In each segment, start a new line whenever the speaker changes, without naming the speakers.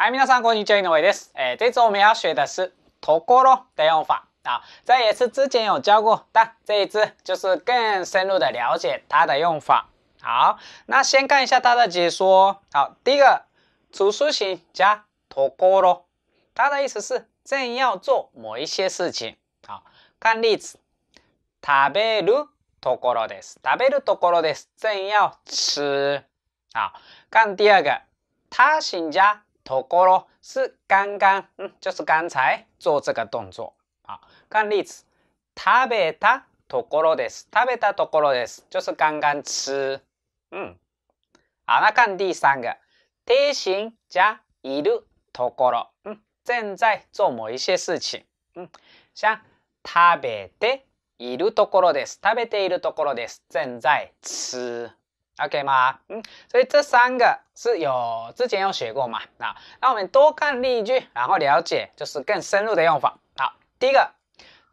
嗨，皆さんこんにちは。井上です。哎，这次我们要学的是ところ的用法啊。这也是之前有教过但这一次就是更深入的了解它的用法。好，那先看一下它的解说。好，第一个主数型加ところ，它的意思是正要做某一些事情。好，看例子。食べるところです。食べるところです。正要吃。好，看第二个他形加。ところ是刚刚，嗯，就是刚才做这个动作。好，看例子，食べたところです。食べたところです，就是刚刚吃。嗯，好，那看第三个，贴心加いるところ，嗯，正在做某一些事情。嗯，像食べているところです。食べているところです。正在吃。OK 吗？嗯，所以这三个是有之前有学过嘛？那那我们多看例句，然后了解就是更深入的用法。好，第一个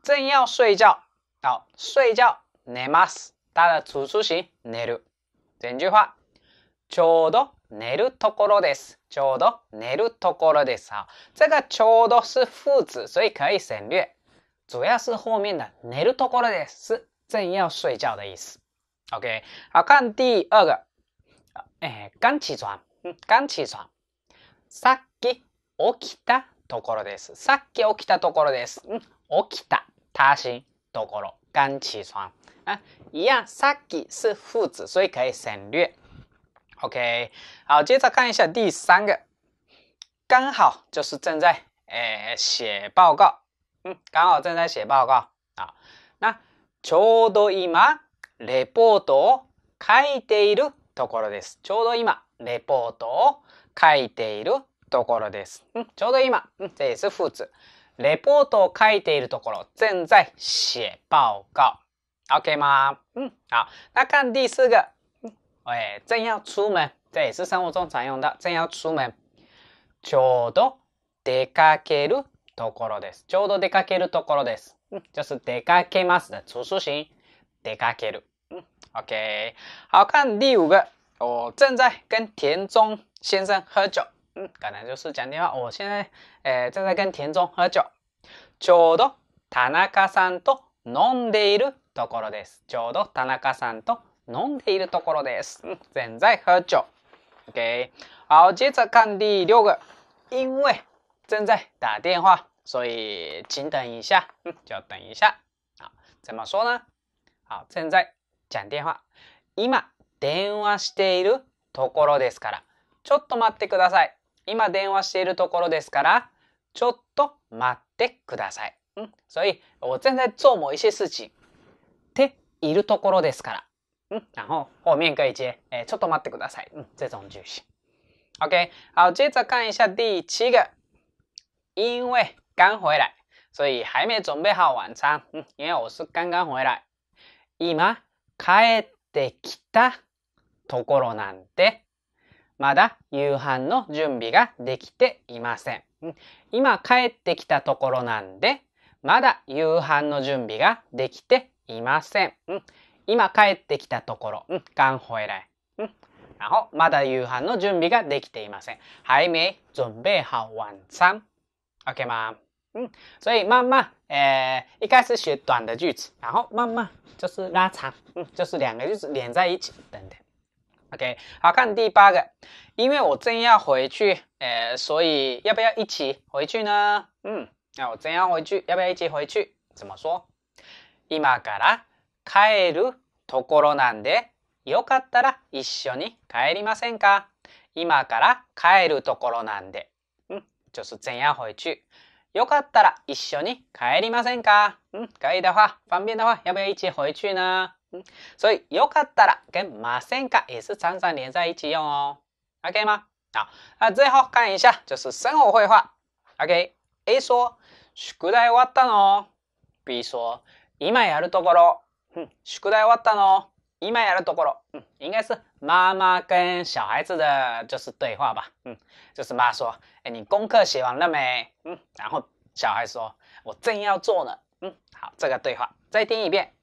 正要睡觉，好，睡觉ねます，它的主出行ねる，整句话ちょうど寝るところです，ちょうど寝るところです。好，这个ちょうど是副词，所以可以省略，主要是后面的寝るところです是正要睡觉的意思。OK，好，看第二个，哎，刚起床，嗯，刚起床。さっき起きたところです。さっき起きたところです。うん、起きた。たしところ。刚起床。啊，いや、さっき是副词，所以可以省略。OK，好，接着看一下第三个，刚好就是正在，哎，写报告，嗯，刚好正在写报告啊。那ちょうどいレポートを書いているところです。ちょうど今、レポートを書いているところです。んちょうど今、这す。副词。レポートを書いているところ、現在写报告。OK 吗？ん、好。那看第四个，哎，正要出门，这也是生活中常用的。正要出门，ちょうど出かけるところです。ちょうど出かけるところです。嗯，就是出かけますつ出出行。出かける。嗯，OK。好看第五个，我正在跟田中先生喝酒。嗯，可能就是讲电话。我现在诶正在跟田中喝酒。ちょうど田中さんと飲んでいるところです。ちょうど田中さんと飲んでいるところです。嗯，正在喝酒。OK。好，接着看第六个，因为正在打电话，所以请等一下。嗯，就等一下。啊，怎么说呢？好，现在讲电话。今電話しているところですから。ちょっと待ってください。今電話しているところですから、ちょっと待ってください。うん。所以我現在做某一些事情。っているところですから。うん。然后后面可以接，哎，ちょっと待ってください。嗯，这种句型。OK，好，接着看一下第七个，因为刚回来，所以还没准备好晚餐。ん。因为我是刚刚回来。今帰ってきたところなんで、まだ夕飯の準備ができていません。今帰ってきたところなんで、まだ夕飯の準備ができていません。今帰ってきたところ、頑張回来。然后まだ夕飯の準備ができていません。はい、还没准备好晚餐。OK 吗？嗯，所以慢慢，诶，一开始学短的句子，然后慢慢就是拉长，嗯，就是两个句子连在一起，等等。OK，好，看第八个，因为我正要回去，诶，所以要不要一起回去呢？嗯，那我正要回去，要不要一起回去？怎么说？今まから帰るところなんで、よかったら一緒に帰りませんか？今まから帰るところなんで，嗯，就是正要回去。よかったら一緒に帰りませんかうん、可以的话，方便的话，要不要一起回去呢？嗯，所以よかったら跟ませんか也是常常连在一起用哦，OK 吗？好，那最后看一下就是生活绘画，OK。A 说宿題終わったの？B 说今やるところ。嗯，宿題終わったの？今やるところ。嗯，应该是妈妈跟小孩子的就是对话吧，嗯，就是妈说，哎，你功课写完了没？嗯，然后小孩说，我正要做呢。嗯，好，这个对话再听一遍。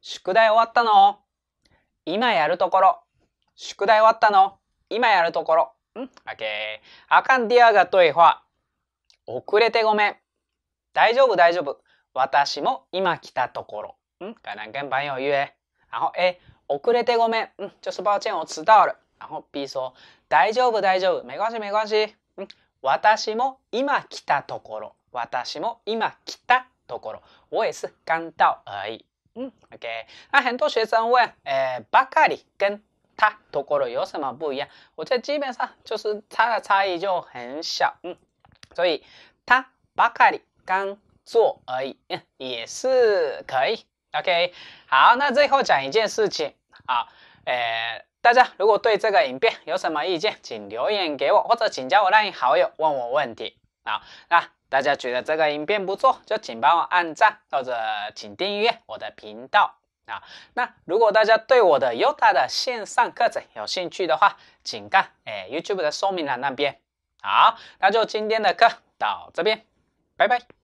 宿題終わったの？今やるところ。宿題終わったの？今やるところ。嗯，OK。阿看第二个对话。遅れてごめん。大丈夫大丈夫。私も今来たところ。嗯，可能跟朋友约。然后哎。诶遅れてごめん。うん、ちょっと抱歉，我迟到了。然后 B 说，大丈夫，大丈夫，没关系，没关系。嗯，私も今来たところ。私も今来たところ。我也是刚到而已。嗯，OK。那很多学生问，诶、呃，ばかり跟他ところ有什么不一样？我这基本上就是它的差异就很小。嗯，所以他ばかり刚做而已，嗯，也是可以。OK，好，那最后讲一件事情，好，诶，大家如果对这个影片有什么意见，请留言给我，或者请加我你好友问我问题，好，那大家觉得这个影片不错，就请帮我按赞，或者请订阅我的频道，啊，那如果大家对我的 o t a 的线上课程有兴趣的话，请看诶 YouTube 的说明栏那边，好，那就今天的课到这边，拜拜。